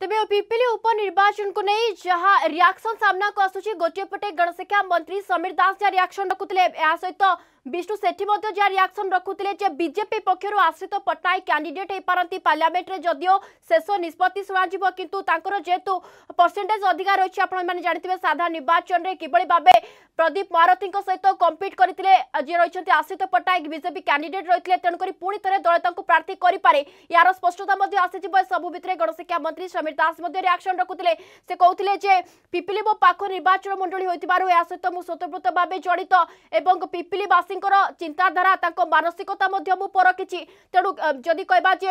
तेरे पिपिली उपनिर्वाचन को नहीं जहां रिएक्शन सामना को आसूची गोटेपटे गणशिक्षा मंत्री समीर दास जहाँ रियाक्शन रखुते सहित বিষ্ণু সেটি মধ্যে যা রিয়াকশন রাখুলে যে বিজেপি পক্ষর আশ্রিত পট্টনাক ক্যাডিডেট হয়ে পাঁচ পার্লামেন্টে যদিও শেষ নিষ্পতি শুণাযিব কিন্তু তাঁর যেহেতু পরসেটেজ অধিকার রয়েছে আপনার জাঁথিবে সাধারণ নির্বাচনের কিভাবে ভাবে প্রদীপ মহারথী সহ কম্পিট করে যে রয়েছেন আশ্রিত পট্টনাক বিজেপি ক্যাডিডেট রয়েছে তেমকি পুঁ থে দল তাঁর প্রার্থী করে পে ইয়ার স্পষ্টতা আসিযোগ এসবু ভিতরে গণশিক্ষা মন্ত্রী সমীর দাস রিয়াকশন রাখুলে সে কৌলে যে পিপিলি মো পাখ নির্বাচন মন্ডলী হয়ে সহ স্বতঃপ্রত ভাবে জড়িত এবং পিপিলিবাসী ব্যক্তিঙ্কর চিন্তাধারা তাঙ্ক মানসিকতা মধ্যে মু পরকিছি তেণু যদি কেবা যে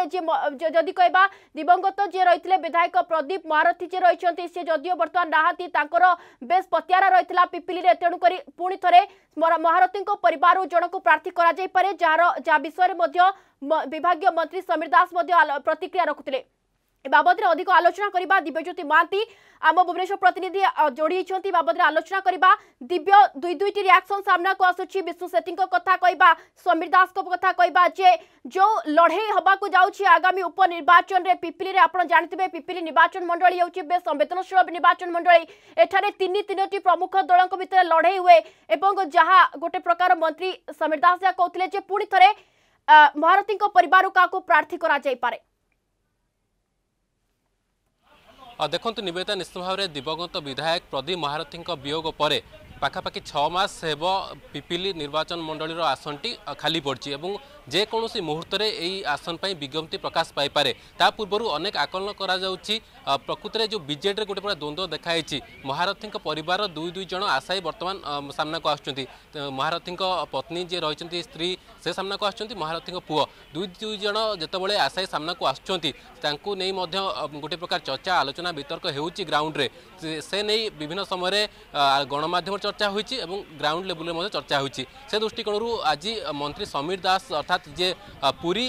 যদি কেবা দিবঙ্গত যে রয়েছে বিধায়ক প্রদীপ মহারথী যে রয়েছেন সে যদিও বর্তমান নাহাতি তাঁর বেশ পত্যারা রয়েছে পিপিলিরে করে পুঁ থ মহারথী পরিবার জনক প্রার্থী করা যাই যাইপরে যার যা বিষয়ে বিভাগীয় মন্ত্রী সমীর দাস প্রতিক্রিয়া রাখুলে এ বাবদরে অধিক আলোচনা করা দিব্যজ্যোতি মহান্তি আম ভুবনেশ্বর প্রতিনিধি যোড়ি হয়েছেন বাবদরে আলোচনা করা দিব্য দুই দুইটি রিয়াকশন সামনাকু আসুচি বিষ্ণু সেঠী কথা কহা সমীর দাস কথা কহা যে যে লড়াই হওয়া যাচ্ছে আগামী উপনির্বাচন পিপিলি আপনার জাঁথে পিপিলি নির্বাচন মন্ডলী হচ্ছে বেশ সংবেদনশীল নির্বাচন মন্ডলী এখানে তিন তিনোটি প্রমুখ দল ভিতরে লড়াই হুয়ে এবং যা গোটে প্রকার মন্ত্রী সমীর দাস যা কৌলে যে পুঁ থ মহারথী পরিবার কাহু প্রার্থী করা যাই পারে ଦେଖନ୍ତୁ ନିବେଦିତା ନିଶ୍ଚିତ ଭାବରେ ଦିବଗତ ବିଧାୟକ ପ୍ରଦୀପ ମହାରଥୀଙ୍କ ବିୟୋଗ ପରେ ପାଖାପାଖି ଛଅ ମାସ ହେବ ପିପିଲି ନିର୍ବାଚନ ମଣ୍ଡଳୀର ଆସନଟି ଖାଲି ପଡ଼ିଛି ଏବଂ যেকৌশি মুহূর্তে এই আসন পাই বিজ্ঞপ্তি প্রকাশ পাইপরে তা পূর্বর অনেক আকলন করা যাচ্ছে প্রকৃতরে যে বিজেডিরে গোটে পুরা দ্বন্দ্ব দেখা যাই মহারথী পরিবার দুই দুই জন আশায়ী বর্তমান সামনাকু আসছেন মহারথী পত্নী যে রয়েছেন স্ত্রী সে সামনাকু আসছেন মহারথী পুয় দুই দুই জন যেতবে আশায়ী সামনাকু আসুন ତାଙ୍କୁ ନେଇ গোটে প্রকার চর্চা আলোচনা বিতর্ক ବିତର୍କ ହେଉଛି ଗ୍ରାଉଣ୍ଡରେ ସେ ନେଇ ବିଭିନ୍ନ ସମୟରେ ଗଣମାଧ୍ୟମରେ ଚର୍ଚ୍ଚା ହୋଇଛି ଏବଂ ଗ୍ରାଉଣ୍ଡ ଲେବୁଲରେ ମଧ୍ୟ ଚର୍ଚ୍ଚା ହୋଇଛି ସେ ଦୃଷ୍ଟିକୋଣରୁ ଆଜି ମନ୍ତ୍ରୀ ସମୀର ଦାସ अर्थात जे पुरीर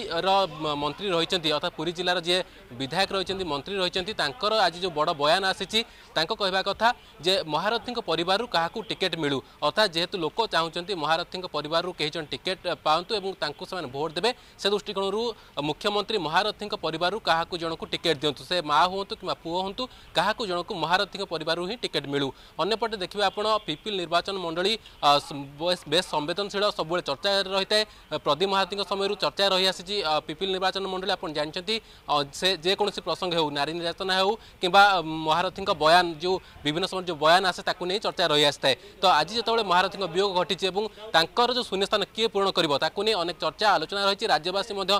ମନ୍ତ୍ରୀ ରହିଛନ୍ତି ଅର୍ଥାତ୍ ପୁରୀ ଜିଲ୍ଲାର ଯିଏ ବିଧାୟକ ରହିଛନ୍ତି ମନ୍ତ୍ରୀ ରହିଛନ୍ତି ତାଙ୍କର ଆଜି ଯେଉଁ ବଡ଼ ବୟାନ ଆସିଛି ତାଙ୍କ କହିବା କଥା ଯେ ମହାରଥୀଙ୍କ ପରିବାରରୁ କାହାକୁ ଟିକେଟ୍ ମିଳୁ ଅର୍ଥାତ୍ ଯେହେତୁ ଲୋକ ଚାହୁଁଛନ୍ତି ମହାରଥୀଙ୍କ ପରିବାରରୁ କେହି ଜଣ ଟିକେଟ୍ ପାଆନ୍ତୁ ଏବଂ ତାଙ୍କୁ ସେମାନେ ଭୋଟ୍ ଦେବେ ସେ ଦୃଷ୍ଟିକୋଣରୁ ମୁଖ୍ୟମନ୍ତ୍ରୀ ମହାରଥୀଙ୍କ ପରିବାରରୁ କାହାକୁ ଜଣକୁ ଟିକେଟ୍ ଦିଅନ୍ତୁ ସେ ମା ହୁଅନ୍ତୁ କିମ୍ବା ପୁଅ ହୁଅନ୍ତୁ କାହାକୁ ଜଣକୁ ମହାରଥୀଙ୍କ ପରିବାରରୁ ହିଁ ଟିକେଟ୍ ମିଳୁ ଅନ୍ୟପଟେ ଦେଖିବେ ଆପଣ ପିପିଲି ନିର୍ବାଚନ ମଣ୍ଡଳୀ ବେଶ୍ ସମ୍ବେଦନଶୀଳ ସବୁବେଳେ ଚର୍ଚ୍ଚାରେ ରହିଥାଏ ପ୍ରଦୀପ ମହାରଥୀ ରାଜନୀତିଙ୍କ ସମୟରୁ ଚର୍ଚ୍ଚା ରହିଆସିଛି ପିପିଲି ନିର୍ବାଚନ ମଣ୍ଡଳୀ ଆପଣ ଜାଣିଛନ୍ତି ସେ ଯେକୌଣସି ପ୍ରସଙ୍ଗ ହେଉ ନାରୀ ନିର୍ଯାତନା ହେଉ କିମ୍ବା ମହାରଥୀଙ୍କ ବୟାନ ଯେଉଁ ବିଭିନ୍ନ ସମୟରେ ଯେଉଁ ବୟାନ ଆସେ ତାକୁ ନେଇ ଚର୍ଚ୍ଚା ରହିଆସିଥାଏ ତ ଆଜି ଯେତେବେଳେ ମହାରଥୀଙ୍କ ବିୟୋଗ ଘଟିଛି ଏବଂ ତାଙ୍କର ଯେଉଁ ଶୂନ୍ୟସ୍ଥାନ କିଏ ପୂରଣ କରିବ ତାକୁ ନେଇ ଅନେକ ଚର୍ଚ୍ଚା ଆଲୋଚନା ରହିଛି ରାଜ୍ୟବାସୀ ମଧ୍ୟ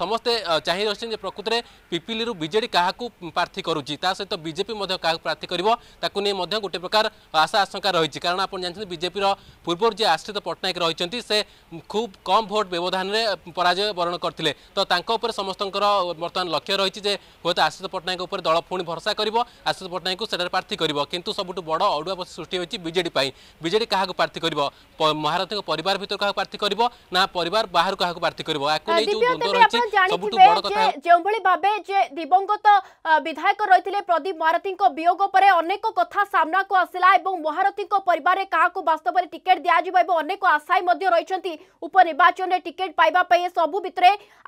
ସମସ୍ତେ ଚାହିଁ ରହିଛନ୍ତି ଯେ ପ୍ରକୃତରେ ପିପିଲିରୁ ବିଜେଡ଼ି କାହାକୁ ପ୍ରାର୍ଥୀ କରୁଛି ତା ସହିତ ବିଜେପି ମଧ୍ୟ କାହାକୁ ପ୍ରାର୍ଥୀ କରିବ ତାକୁ ନେଇ ମଧ୍ୟ ଗୋଟେ ପ୍ରକାର ଆଶା ଆଶଙ୍କା ରହିଛି କାରଣ ଆପଣ ଜାଣିଛନ୍ତି ବିଜେପିର ପୂର୍ବରୁ ଯିଏ ଆଶ୍ରିତ ପଟ୍ଟନାୟକ ରହିଛନ୍ତି ସେ ଖୁବ୍ କମ୍ ଭୋଟ୍ ବ୍ୟବଧାନ ନିର୍ବାଚନରେ ପରାଜୟ ବରଣ କରିଥିଲେ ତ ତାଙ୍କ ଉପରେ ସମସ୍ତଙ୍କର ବର୍ତ୍ତମାନ ଲକ୍ଷ୍ୟ ରହିଛି ଯେ ହୁଏତ ଆଶିଷ ପଟ୍ଟନାୟକ ଉପରେ ଦଳ ପୁଣି ଭରସା କରିବ ଆଶିଷ ପଟ୍ଟନାୟକ ସେଠାରେ ପ୍ରାର୍ଥୀ କରିବ କିନ୍ତୁ ସବୁଠୁ ବଡ଼ ଅଡ଼ୁଆ ପଶି ସୃଷ୍ଟି ହୋଇଛି ବିଜେଡ଼ି ପାଇଁ ବିଜେଡ଼ି କାହାକୁ ପ୍ରାର୍ଥୀ କରିବ ମହାରଥୀଙ୍କ ପରିବାର ଭିତରେ କାହାକୁ ପ୍ରାର୍ଥୀ କରିବ ନା ପରିବାର ବାହାରୁ କାହାକୁ ପ୍ରାର୍ଥୀ କରିବ ଆକୁ ନେଇ ସବୁଠୁ ବଡ଼ କଥା ଯେଉଁଭଳି ଭାବେ ଯେ ଦିବଙ୍ଗତ ବିଧାୟକ ରହିଥିଲେ ପ୍ରଦୀପ ମହାରଥୀଙ୍କ ବିୟୋଗ ପରେ ଅନେକ କଥା ସାମ୍ନାକୁ ଆସିଲା ଏବଂ ମହାରଥୀଙ୍କ ପରିବାରରେ କାହାକୁ ବାସ୍ତବରେ ଟିକେଟ ଦିଆଯିବ ଏବଂ ଅନେକ ଆଶାୟୀ ମଧ୍ୟ ରହିଛନ୍ତି ଉପନିର୍ବାଚନରେ ଟିକେଟ पाइबापे सबू भितर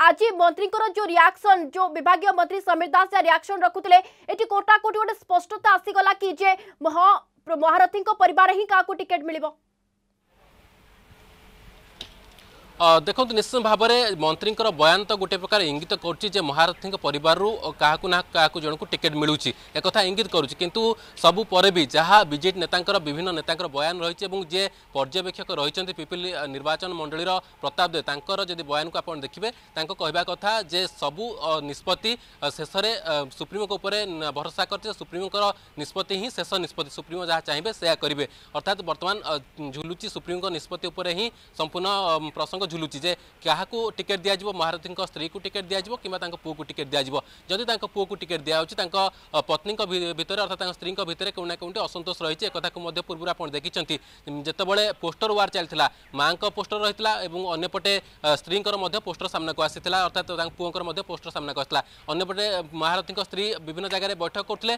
आज मंत्री जो रियाक्शन जो विभाग मंत्री समीर दास रियाक्शन रखुले ये कोटा कोटी गोटे स्पष्टता आसीगला कि जे मह महारथी परिवार ही क्या टिकेट मिल ଦେଖନ୍ତୁ ନିଶ୍ଚିତ ଭାବରେ ମନ୍ତ୍ରୀଙ୍କର ବୟାନ ତ ଗୋଟିଏ ପ୍ରକାର ଇଙ୍ଗିତ କରୁଛି ଯେ ମହାରଥୀଙ୍କ ପରିବାରରୁ କାହାକୁ ନା କାହାକୁ ଜଣକୁ ଟିକେଟ୍ ମିଳୁଛି ଏକଥା ଇଙ୍ଗିତ କରୁଛି କିନ୍ତୁ ସବୁ ପରେ ବି ଯାହା ବିଜେଡ଼ି ନେତାଙ୍କର ବିଭିନ୍ନ ନେତାଙ୍କର ବୟାନ ରହିଛି ଏବଂ ଯିଏ ପର୍ଯ୍ୟବେକ୍ଷକ ରହିଛନ୍ତି ପିପିଲି ନିର୍ବାଚନ ମଣ୍ଡଳୀର ପ୍ରତାପ ଦେବ ତାଙ୍କର ଯଦି ବୟାନକୁ ଆପଣ ଦେଖିବେ ତାଙ୍କ କହିବା କଥା ଯେ ସବୁ ନିଷ୍ପତ୍ତି ଶେଷରେ ସୁପ୍ରିମୋଙ୍କ ଉପରେ ଭରସା କରିଛି ସୁପ୍ରିମୋଙ୍କର ନିଷ୍ପତ୍ତି ହିଁ ଶେଷ ନିଷ୍ପତ୍ତି ସୁପ୍ରିମୋ ଯାହା ଚାହିଁବେ ସେୟା କରିବେ ଅର୍ଥାତ୍ ବର୍ତ୍ତମାନ ଝୁଲୁଛି ସୁପ୍ରିମୋଙ୍କ ନିଷ୍ପତ୍ତି ଉପରେ ହିଁ ସମ୍ପୂର୍ଣ୍ଣ ପ୍ରସଙ୍ଗ ଝୁଲୁଛି ଯେ କାହାକୁ ଟିକେଟ୍ ଦିଆଯିବ ମହାରଥୀଙ୍କ ସ୍ତ୍ରୀକୁ ଟିକେଟ୍ ଦିଆଯିବ କିମ୍ବା ତାଙ୍କ ପୁଅକୁ ଟିକେଟ୍ ଦିଆଯିବ ଯଦି ତାଙ୍କ ପୁଅକୁ ଟିକେଟ୍ ଦିଆହେଉଛି ତାଙ୍କ ପତ୍ନୀଙ୍କ ଭିତରେ ଅର୍ଥାৎ ତାଙ୍କ ସ୍ତ୍ରୀଙ୍କ ଭିତରେ କେଉଁନା କେଉଁଠି ଅସନ୍ତୋଷ ରହିଛି ଏକଥାକୁ ମଧ୍ୟ ପୂର୍ବରୁ ଆପଣ ଦେଖିଛନ୍ତି ଯେତେବେଳେ ପୋଷ୍ଟର ୱାର୍ ଚାଲିଥିଲା ମାଆଙ୍କ ପୋଷ୍ଟର ରହିଥିଲା ଏବଂ ଅନ୍ୟପଟେ ସ୍ତ୍ରୀଙ୍କର ମଧ୍ୟ ପୋଷ୍ଟର ସାମ୍ନାକୁ ଆସିଥିଲା ଅର୍ଥାତ୍ ତାଙ୍କ ପୁଅଙ୍କର ମଧ୍ୟ ପୋଷ୍ଟର ସାମ୍ନାକୁ ଆସିଥିଲା ଅନ୍ୟପଟେ ମହାରଥୀଙ୍କ ସ୍ତ୍ରୀ ବିଭିନ୍ନ ଜାଗାରେ ବୈଠକ କରୁଥିଲେ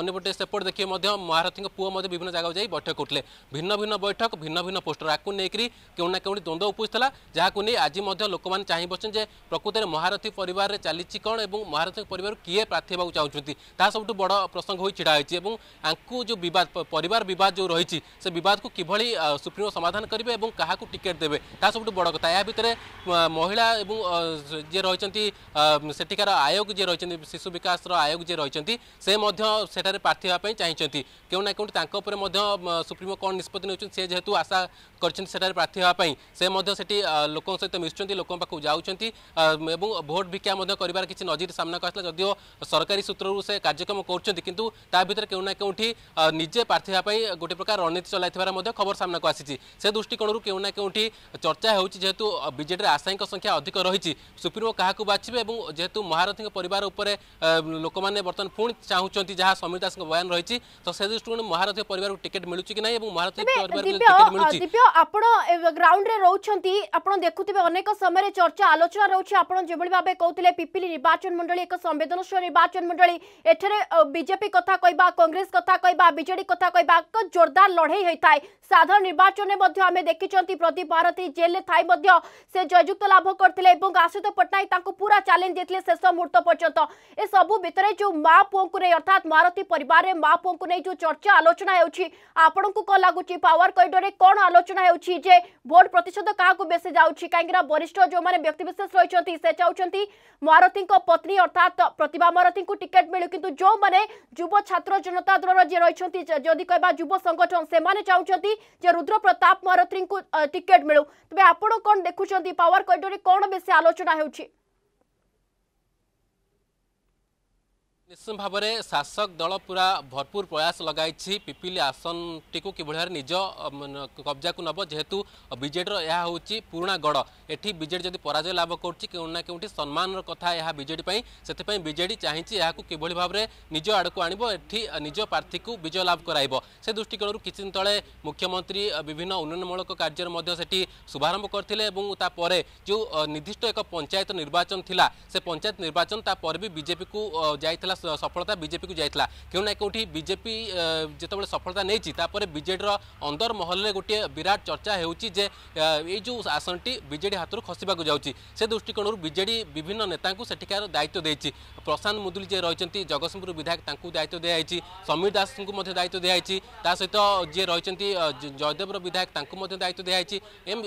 ଅନ୍ୟପଟେ ସେପଟେ ଦେଖିବେ ମଧ୍ୟ ମହାରଥୀଙ୍କ ପୁଅ ମଧ୍ୟ বিভিন্ন জায়গায় যাই বৈঠক করলে ভিন্ন ভিন্ন বৈঠক ভিন্ন ভিন্ন পোস্টর আকু নেই কেউ না কেউ দ্বন্দ্ব উপুজলা ଯାହାକୁ ନେଇ ଆଜି ମଧ୍ୟ ଲୋକମାନେ ଚାହିଁ ବସିଛନ୍ତି ଯେ ପ୍ରକୃତରେ ମହାରଥୀ ପରିବାରରେ ଚାଲିଛି କ'ଣ ଏବଂ ମହାରଥୀ ପରିବାରରୁ କିଏ ପ୍ରାର୍ଥୀ ହେବାକୁ ଚାହୁଁଛନ୍ତି ତାହା ସବୁଠୁ ବଡ଼ ପ୍ରସଙ୍ଗ ହୋଇ ଛିଡ଼ା ହୋଇଛି ଏବଂ ଆଙ୍କୁ ଯେଉଁ ବିବାଦ ପରିବାର ବିବାଦ ଯେଉଁ ରହିଛି ସେ ବିବାଦକୁ କିଭଳି ସୁପ୍ରିମୋ ସମାଧାନ କରିବେ ଏବଂ କାହାକୁ ଟିକେଟ୍ ଦେବେ ତାହା ସବୁଠୁ ବଡ଼ କଥା ଏହା ଭିତରେ ମହିଳା ଏବଂ ଯିଏ ରହିଛନ୍ତି ସେଠିକାର ଆୟୋଗ ଯିଏ ରହିଛନ୍ତି ଶିଶୁ ବିକାଶର ଆୟୋଗ ଯିଏ ରହିଛନ୍ତି ସେ ମଧ୍ୟ ସେଠାରେ ପ୍ରାର୍ଥୀ ହେବା ପାଇଁ ଚାହିଁଛନ୍ତି କେଉଁ ନା କେଉଁଠି ତାଙ୍କ ଉପରେ ମଧ୍ୟ ସୁପ୍ରିମୋ କ'ଣ ନିଷ୍ପତ୍ତି ନେଉଛନ୍ତି ସେ ଯେହେତୁ ଆଶା କରିଛନ୍ତି ସେଠାରେ ପ୍ରାର୍ଥୀ ହେବା ପାଇଁ ସେ ମଧ୍ୟ ସେଠି लोक सहित मिशुंट लोक जाऊँगी भोट भिक्षा कर किसी नजर सामना को आसला सरकारी सूत्र से कार्यक्रम करता भितर के निजे प्रार्थी हाँ गोटे प्रकार रणनीति चल खबर सामना को आसी से दृष्टिकोण क्यों ना क्यों चर्चा होेतु बजेड आशायी संख्या अधिक रही सुप्रीमो क्या बाछे और जेहतु महारथी पर लोक मैंने बर्तन पुणी चाहूँगी जहाँ समीर दास बयान रही तो से दृष्टिकोण महारथी पर टिकेट मिलू कि नहीं महारथी ग्राउंड रोच देखुक समय चर्चा आलोचना रोचे आपड़ी भाव कहते पिपिली निर्वाचन मंडली एक संवेदनशील निर्वाचन मंडली एटे बीजेपी कथ कह कंग्रेस कथ कह विजे कथ कह जोरदार लड़े होता है साधारण निर्वाचन में देखी प्रदीप भारती जेल थी से जयजुक्त लाभ करते आशुतोष पट्टनायक पूरा चैलेंज देते शेष मुहूर्त पर्यटन ए सब भितर जो माँ पुओं को अर्थात महारती पर माँ पुओं को नहीं जो चर्चा आलोचना होपण को कौन पावर कॉरीडर में कौन आलोचना होोट प्रतिशत क्या से जाऊँगी कहीं वरिष्ठ जो मैंने व्यक्तिशेष रही से चाहते महारथी पत्नी अर्थात प्रतिभा महारथी को टिकेट मिलू कि जो मैंने युव छात्र जनता दल जी रही जदि कह युव संगठन से मैंने चाहते रुद्र प्रताप महारथी को टिकेट मिलू तेज आपड़ कौन देखुं पावर कॉरिडोर कौन बेस आलोचना होगी নিশ্চিত ভাবে শাসক দল পুরা ভরপুর প্রয়াস লগাইছি পিপিলি আসনটি কিভাবে ভাবে নিজ কব্জা নব যেহেতু বিজেডির এ হচ্ছে পুরোনা গড় এটি বিজেডি যদি পরাজয় লাভ করছে কেউটি না কেউটি সম্মানর কথা এ বিজেডি সেপাই বিজেডি চাইছে এখন কিভাবে ভাবে নিজ আড়ক আনব এটি নিজ প্রার্থী বিজয় লাভ করাইব সে দৃষ্টিকোণ কিছুদিন তলে মুখ্যমন্ত্রী বিভিন্ন উন্নয়নমূলক কার্যের মধ্যে সেটি শুভারম্ভ করে এবং তাপরে যে নির্দিষ্ট এক পঞ্চায়েত নির্বাচন লা সে পঞ্চায়েত নির্বাচন তাপরে বিজেপি যাই সফলতা বিজেপিকে যাই কেউ না কেউটি বিজেপি যেতবে সফলতা নিয়েছি তাপরে বিজেডির অন্দর মহলের গোটিয়ে বিরাট চর্চা হচ্ছে যে এই যে আসনটি বিজেডি হাতর খসবাক যাচ্ছে সে দৃষ্টিকোণর বিজেডি বিভিন্ন নেতা সেঠিকার দায়িত্ব দিয়েছি প্রশান্ত মুদুলি যে রয়েছেন জগতসিংহপুর বিধায়ক তাঁকু দায়িত্ব দিয়েছে সমীর দাসଙ୍କୁ মধ্যে দায়িত্ব দিয়েছে তা সহিত যে রয়েছেন জয়দেবর বিধায়ক তাঁকু মধ্যে দায়িত্ব দিয়েছে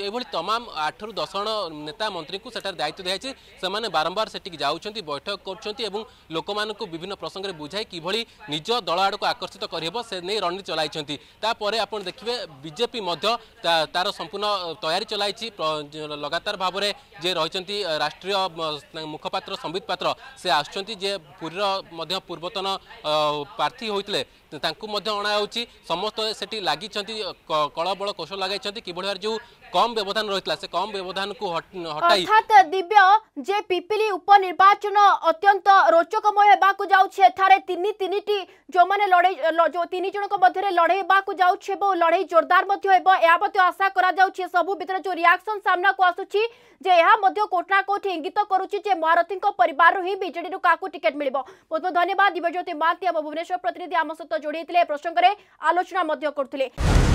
এইভাবে তমাম আঠর দশ জন নেতা মন্ত্রী সেটার দায়িত্ব দিয়েছে সে বারম্বার সেটিকি যাচ্ছেন বৈঠক করছেন এবং লোক মানুষ ବିଭିନ୍ନ ପ୍ରସଙ୍ଗରେ ବୁଝାଇ କିଭଳି ନିଜ ଦଳ ଆଡ଼କୁ ଆକର୍ଷିତ କରିହେବ ସେ ନେଇ ରଣନୀତି ଚଲାଇଛନ୍ତି ତାପରେ ଆପଣ ଦେଖିବେ ବିଜେପି ମଧ୍ୟ ତା'ର ସମ୍ପୂର୍ଣ୍ଣ ତୟାରୀ ଚଲାଇଛି ଲଗାତାର ଭାବରେ ଯିଏ ରହିଛନ୍ତି ରାଷ୍ଟ୍ରୀୟ ମୁଖପାତ୍ର ସମ୍ବିତ ପାତ୍ର ସେ ଆସୁଛନ୍ତି ଯିଏ ପୁରୀର ମଧ୍ୟ ପୂର୍ବତନ ପ୍ରାର୍ଥୀ ହୋଇଥିଲେ ତାଙ୍କୁ ମଧ୍ୟ ଅଣାଯାଉଛି ସମସ୍ତ ସେଠି ଲାଗିଛନ୍ତି କଳବଳ କୌଶଳ ଲଗାଇଛନ୍ତି କିଭଳି ଭାବରେ ଯେଉଁ কম ব্যবধান সে কম কু হটাই অর্থাৎ দিব্য যে পিপিলি উপনির্বাচন অত্যন্ত রোচকময় হওয়া যাচ্ছে এখানে তিন তিনটি যে লড়াই তিন জনক মধ্যে লড়াই হওয়া যাচ্ছে এবং লড়াই জোরদার হব এ আশা করা যাচ্ছে সবু ভিতরে যে রিয়াকশন সামনাকু আসুচি যে ଏହା ମଧ୍ୟ କୋଉଠି ନା କୋଉଠି ଇଙ୍ଗିତ କରୁଛି ଯେ ମହାରଥୀଙ୍କ ପରିବାରରୁ ହିଁ ବିଜେଡିରୁ କାହାକୁ ଟିକେଟ୍ ମିଳିବ ବହୁତ ବହୁତ ଧନ୍ୟବାଦ ଦିବ୍ୟଜ୍ୟୋତି ମହାନ୍ତି ଆମ ଭୁବନେଶ୍ୱର ପ୍ରତିନିଧି ଆମ ସହିତ ଯୋଡ଼ି ହେଇଥିଲେ ଏ ପ୍ରସଙ୍ଗରେ ଆଲୋଚନା ମଧ୍ୟ କରୁଥିଲେ